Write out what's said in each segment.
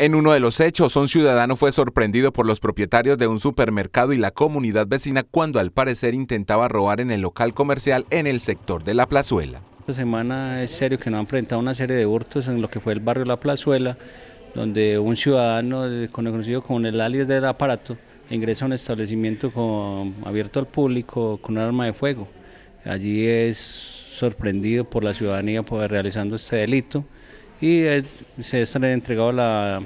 En uno de los hechos, un ciudadano fue sorprendido por los propietarios de un supermercado y la comunidad vecina cuando al parecer intentaba robar en el local comercial en el sector de la plazuela. Esta semana es serio que nos han presentado una serie de hurtos en lo que fue el barrio La Plazuela, donde un ciudadano conocido como el alias del aparato ingresa a un establecimiento con, abierto al público con un arma de fuego. Allí es sorprendido por la ciudadanía por, realizando este delito y se ha entregado la,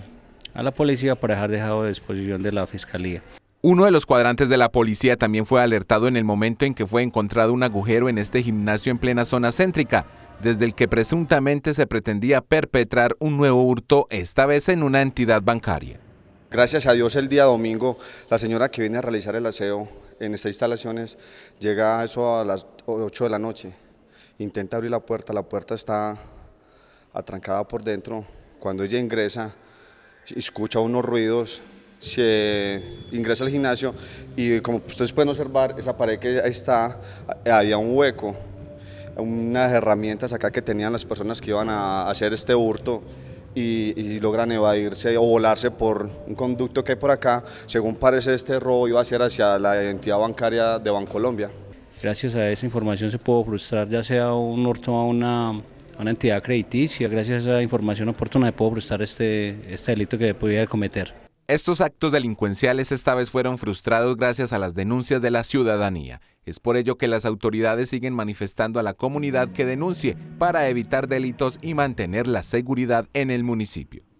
a la policía para dejar dejado de disposición de la fiscalía. Uno de los cuadrantes de la policía también fue alertado en el momento en que fue encontrado un agujero en este gimnasio en plena zona céntrica, desde el que presuntamente se pretendía perpetrar un nuevo hurto, esta vez en una entidad bancaria. Gracias a Dios el día domingo, la señora que viene a realizar el aseo en estas instalaciones llega eso a las 8 de la noche, intenta abrir la puerta, la puerta está atrancada por dentro. Cuando ella ingresa, escucha unos ruidos, se ingresa al gimnasio y como ustedes pueden observar, esa pared que está, había un hueco, unas herramientas acá que tenían las personas que iban a hacer este hurto. Y, logran evadirse o volarse por un conducto que hay por acá. Según parece, este robo iba a ser hacia la entidad bancaria de Bancolombia. Gracias a esa información se pudo frustrar ya sea un hurto a una una entidad crediticia, gracias a esa información oportuna puedo prestar este, este delito que podía cometer. Estos actos delincuenciales esta vez fueron frustrados gracias a las denuncias de la ciudadanía. Es por ello que las autoridades siguen manifestando a la comunidad que denuncie para evitar delitos y mantener la seguridad en el municipio.